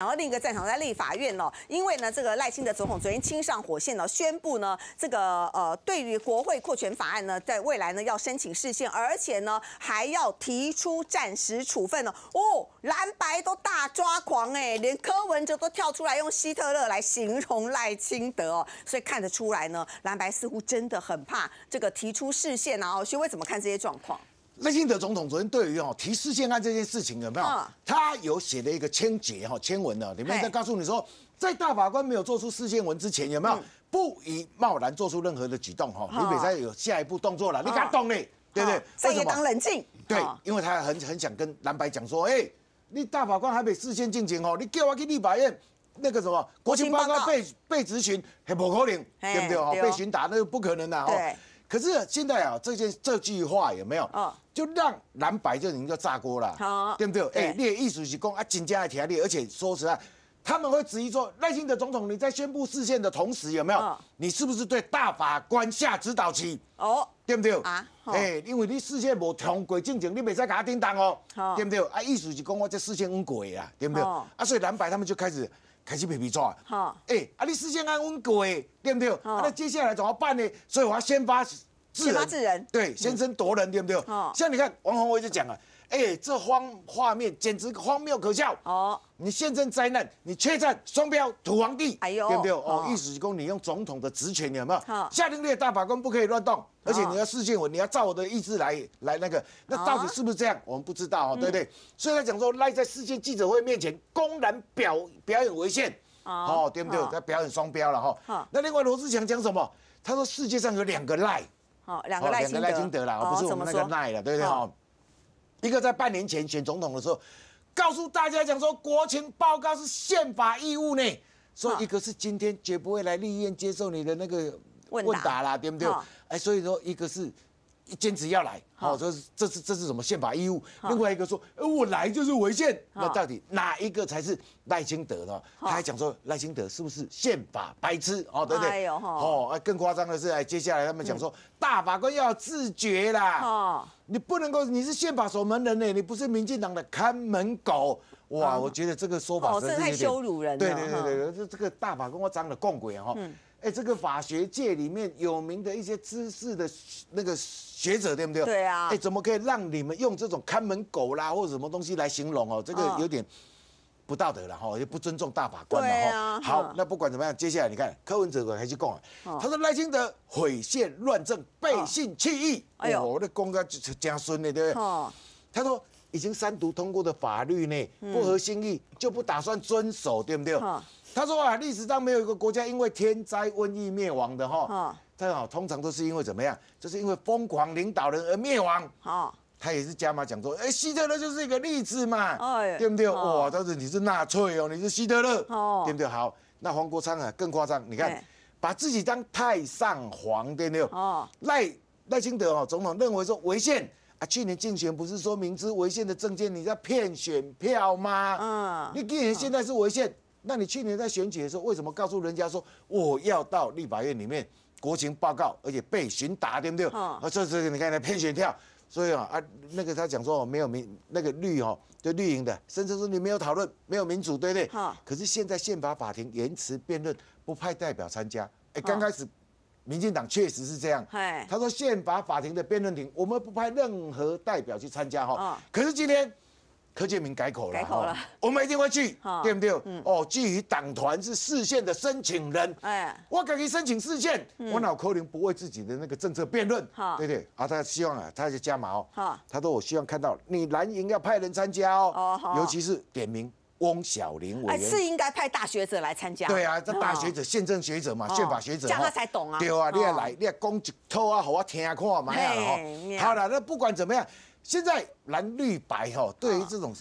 然后另一个战场在立法院呢，因为呢这个赖清德总统昨天亲上火线呢，宣布呢这个呃对于国会扩权法案呢，在未来呢要申请释宪，而且呢还要提出暂时处分呢。哦，蓝白都大抓狂哎，连柯文哲都跳出来用希特勒来形容赖清德哦，所以看得出来呢，蓝白似乎真的很怕这个提出释宪啊。哦，薛，为怎么看这些状况？赖清德总统昨天对于哦提事件案这件事情有没有？他有写了一个签结哈签文呢，里面在告诉你说，在大法官没有做出事件文之前有没有不宜贸然做出任何的举动哈？你别在有下一步动作了，你敢动你，对不对？以你当冷静，对，因为他很很想跟蓝白讲说，哎，你大法官还没事先进行哦，你叫我去立法院那个什么国情报告被被质询，不可能，对不对？哦，被询打，那个不可能的哦。可是现在啊，这件这句话有没有？哦，就让蓝白就已经就炸锅了，好，对不对？哎，列意思是讲啊，紧接着条例，而且说实在，他们会质疑说，赖幸的总统你在宣布释宪的同时有没有？你是不是对大法官下指导期？哦，对不对？啊，哎，因为你释宪无同国政情，你袂使给他叮当哦，对不对？啊，意思是讲我这释宪很贵啊，对不对？啊，所以蓝白他们就开始。开始批评错啊！好，哎，啊，你事先安稳过诶，对不对？那接下来怎么办呢？所以我要先发制人，先声夺人，对，先声夺人，对不对？像你看，王宏威就讲了。哎，这荒画面简直荒谬可笑哦！你现身灾难，你确战双标土皇帝，对不对？哦，意思是公，你用总统的职权，你有没有下令列大法官不可以乱动？而且你要事件我，你要照我的意志来来那个，那到底是不是这样？我们不知道哦，对不对？所以他讲说赖在世界记者会面前公然表表演违宪，哦，对不对？他表演双标了哈。那另外罗志祥讲什么？他说世界上有两个赖，好，两个赖，赖金德了，不是我那个赖了，对不对？一个在半年前选总统的时候，告诉大家讲说国情报告是宪法义务呢，所以一个是今天绝不会来立院接受你的那个问答啦，对不对？哎，所以说一个是。坚持要来，好是这是这是什么宪法义务？另外一个说，呃，我来就是违宪。那到底哪一个才是赖清德呢？他还讲说赖清德是不是宪法白痴？哦，对不对？哦，更夸张的是，哎，接下来他们讲说大法官要自觉啦，你不能够，你是宪法守门人呢，你不是民进党的看门狗。哇，我觉得这个说法哦，真的太羞辱人了。对对对对，这这个大法官我长得光鬼哈。哎，这个法学界里面有名的一些知识的那个学者，对不对？对啊。哎，怎么可以让你们用这种看门狗啦或者什么东西来形容哦？这个有点不道德了哈，也不尊重大法官了哈。好，那不管怎么样，接下来你看柯文哲还是了，他说赖清德毁宪乱政，背信弃义。哎呦，我的公哥家孙呢，对不对？他说。已经三读通过的法律呢，不合心意就不打算遵守，对不对？他说啊，历史上没有一个国家因为天灾瘟疫灭亡的哈，他好通常都是因为怎么样？就是因为疯狂领导人而灭亡。他也是加码讲说，哎，希特勒就是一个例子嘛，对不对？哇，但是你是纳粹哦，你是希特勒，对不对？好，那黄国昌啊更夸张，你看把自己当太上皇，对不对？赖赖清德哦，总统认为说违宪。啊，去年竞选不是说明知违宪的证件你在骗选票吗？嗯，你既然现在是违宪，那你去年在选举的时候为什么告诉人家说我要到立法院里面国情报告，而且被询答，对不对？啊，这是你看那骗选票，所以啊啊那个他讲说没有民那个绿哦，就绿营的，甚至说你没有讨论，没有民主，对不对？可是现在宪法法庭言迟辩论不派代表参加，哎，刚开始。民进党确实是这样，他说宪法法庭的辩论庭，我们不派任何代表去参加哈，可是今天柯建明改口了，改口了，我们一定会去，对不对？哦，基于党团是市县的申请人，哎，我敢于申请市县，我脑壳林不为自己的那个政策辩论，对不对，啊，他希望啊，他要加码哦，他说我希望看到你蓝营要派人参加哦，尤其是点名。翁小玲委员是应该派大学者来参加。对啊，这大学者、宪政学者嘛，宪法学者讲他才懂啊。对啊，你也来，你也讲一套啊，好啊，听啊，看啊，买啊，好了，那不管怎么样，现在蓝绿白哈，对于这种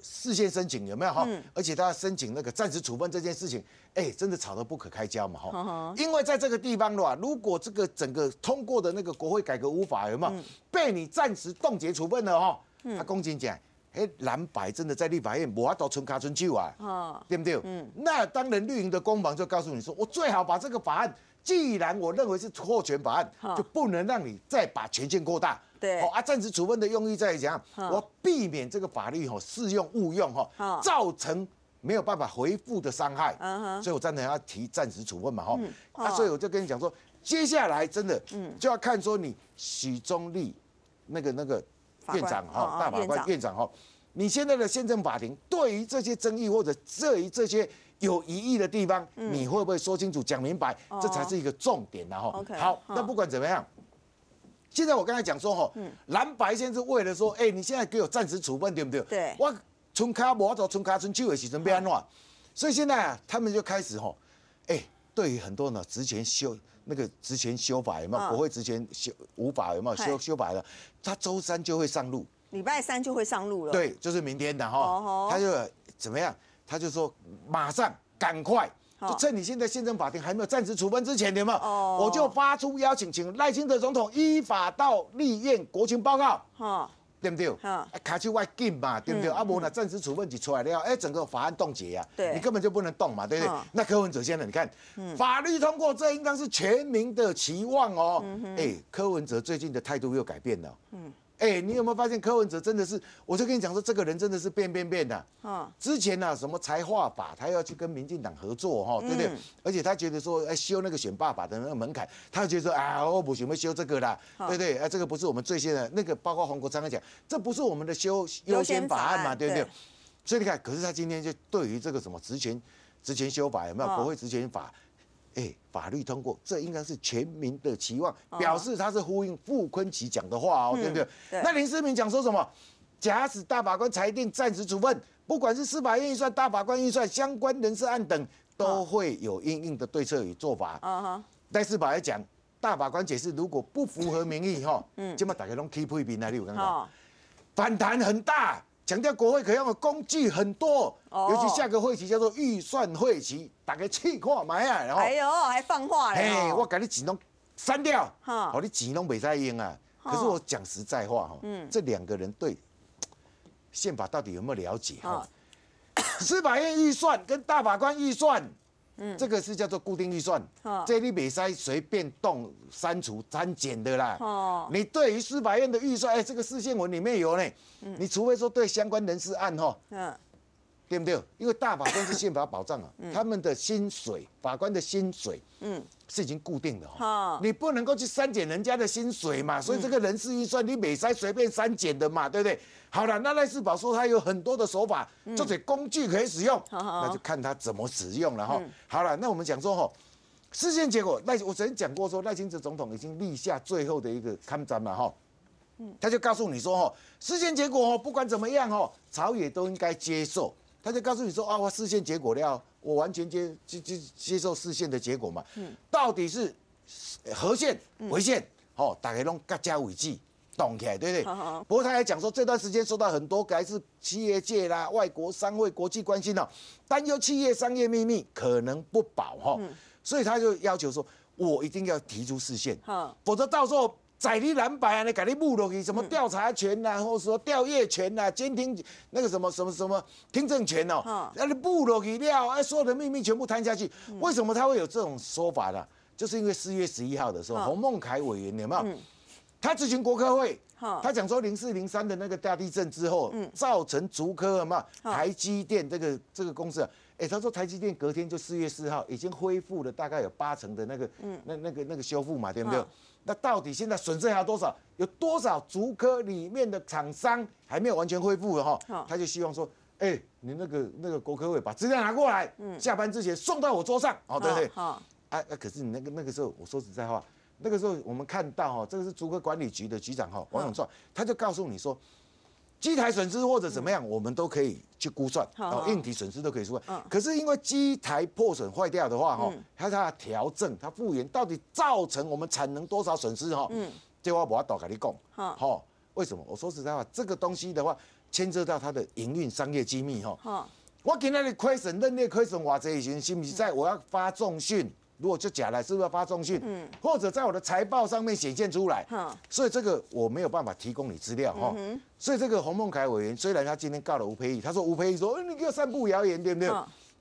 事先申请有没有哈？嗯。而且他申请那个暂时处分这件事情，哎，真的吵得不可开交嘛，哈。嗯因为在这个地方的话，如果这个整个通过的那个国会改革无法，有吗？嗯。被你暂时冻结处分了哈。他攻击讲。哎，蓝白真的在立法院，我要到村卡村叫啊，对不对？嗯，那当然绿营的公房就告诉你说，我最好把这个法案，既然我认为是扩权法案，就不能让你再把权限扩大。对，啊，暂时处分的用意在怎样？我避免这个法律吼适用误用吼，造成没有办法回复的伤害。所以我真的要提暂时处分嘛哈，啊，所以我就跟你讲说，接下来真的，就要看说你许宗立那个那个。院长哈，大法官院长哈，你现在的宪政法庭对于这些争议或者这一这些有疑义的地方，你会不会说清楚讲明白？这才是一个重点的哈。好，那不管怎么样，现在我刚才讲说哈，蓝白先在是为了说，哎，你现在给我暂时处分，对不对？对。我从卡摩托、从卡村去的时候，准备安哪，所以现在啊，他们就开始吼，对于很多呢，之前修那个之前修法有有？国会之前修无法有有修修法了，他周三就会上路，礼拜三就会上路了，对，就是明天的哈，他就怎么样，他就说马上赶快，就趁你现在宪政法庭还没有暂时处分之前，有没有，我就发出邀请，请赖清德总统依法到立院国情报告。对不对？啊，卡去外进嘛，对不对？啊，无那暂时处分就出来了，哎，整个法案冻结呀，你根本就不能动嘛，对不对？那柯文哲先生，你看，法律通过，这应当是全民的期望哦。哎，柯文哲最近的态度又改变了。嗯。哎，你有没有发现柯文哲真的是？我就跟你讲说，这个人真的是变变变的。啊，之前呢，什么才划法，他要去跟民进党合作，哈，对不对？而且他觉得说，哎，修那个选爸爸的那个门槛，他觉得说，啊，我不准备修这个啦，对不对？哎，这个不是我们最先的，那个包括黄国昌讲，这不是我们的修优先法案嘛，对不对？所以你看，可是他今天就对于这个什么职权、职权修法有没有国会职权法？哎，法律通过，这应该是全民的期望，表示他是呼应傅昆奇讲的话哦，对不对？那林思明讲说什么？假使大法官裁定暂时处分，不管是司法院预算、大法官预算、相关人事案等，都会有应应的对策与做法。嗯哼，但是宝来讲，大法官解释，如果不符合民意哈，嗯，今嘛打开龙 K P B 那里有刚刚，反弹很大。强调国会可用的工具很多，尤其下个会期叫做预算会期，大家气话买啊，然后哎呦还放话咧，嘿，我赶紧整栋删掉，好，你整栋没在用啊。可是我讲实在话哈，嗯，这两个人对宪法到底有没有了解？哈，司法院预算跟大法官预算。嗯，这个是叫做固定预算，这里没塞随便动、删除、删减的啦。哦，你对于司法院的预算，哎，这个事件文里面有呢。嗯，你除非说对相关人事案哈。嗯。对不对？因为大法官是宪法保障啊，他们的薪水，法官的薪水，嗯，是已经固定的哈，你不能够去删减人家的薪水嘛，所以这个人事预算你没塞随便删减的嘛，对不对？好了，那赖世宝说他有很多的手法，就是工具可以使用，那就看他怎么使用了哈。好了，那我们讲说哈，事件结果赖，我曾经讲过说赖清德总统已经立下最后的一个抗战嘛哈，他就告诉你说哈，事件结果不管怎么样哦，朝野都应该接受。他就告诉你说：“啊，我视线结果了，我完全接接接接受视线的结果嘛。嗯，到底是核线、维线，哦，大家弄各加维计，懂起来，对不对？不过他还讲说，这段时间受到很多还是企业界啦、外国商会、国际关心哦，担忧企业商业秘密可能不保哈。所以他就要求说，我一定要提出视线，否则到时候。”载你蓝白啊，你改你木罗基什么调查权呐，或者说调阅权呐，监听那个什么什么什么听证权哦，那你木落基料，哎，所有的秘密全部摊下去，为什么他会有这种说法呢？就是因为四月十一号的时候，洪孟凯委员，你有冇？有？他执行国科会，他讲说零四零三的那个大地震之后，造成竹科啊嘛，台积电这个这个公司。哎，他说台积电隔天就四月四号已经恢复了，大概有八成的那个，嗯，那那个那个修复嘛，对不对？那到底现在损失还有多少？有多少足科里面的厂商还没有完全恢复的哈？他就希望说，哎，你那个那个国科委把资料拿过来，嗯，下班之前送到我桌上，哦，对对，好，哎，可是你那个那个时候，我说实在话，那个时候我们看到哈，这个是足科管理局的局长哈，王永传，他就告诉你说。机台损失或者怎么样，我们都可以去估算，然硬体损失都可以估算。可是因为机台破损坏掉的话，哈，它它调整它复原，到底造成我们产能多少损失？哈，嗯，这话我要倒给你讲，哈，为什么？我说实在话，这个东西的话，牵涉到它的营运商业机密，哈，好，我给那里亏损，任内亏损，我这已经信不信？在我要发重训。如果就假的，是不是要发重讯？嗯，或者在我的财报上面显现出来。好，所以这个我没有办法提供你资料哈。所以这个洪孟凯委员虽然他今天告了吴培义，他说吴培义说，你你我散布谣言，对不对？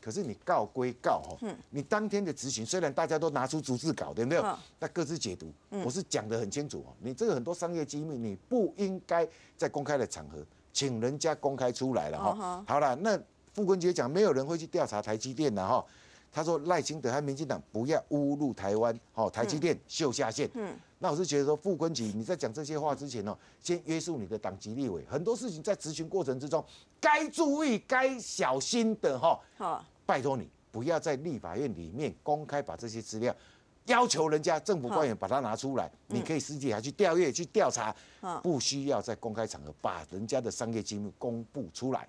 可是你告归告哈，你当天的执行虽然大家都拿出逐字稿，对不对？那各自解读，我是讲得很清楚哦。你这个很多商业机密，你不应该在公开的场合请人家公开出来了哈。好了，那傅昆杰讲没有人会去调查台积电的哈。他说赖清德和民进党不要侮辱台湾，好，台积电秀下线。嗯，那我是觉得说傅昆萁你在讲这些话之前哦，先约束你的党籍立委，很多事情在执行过程之中，该注意该小心的哈。好，拜托你不要在立法院里面公开把这些资料，要求人家政府官员把它拿出来，你可以私底下去调阅去调查，不需要在公开场合把人家的商业机密公布出来。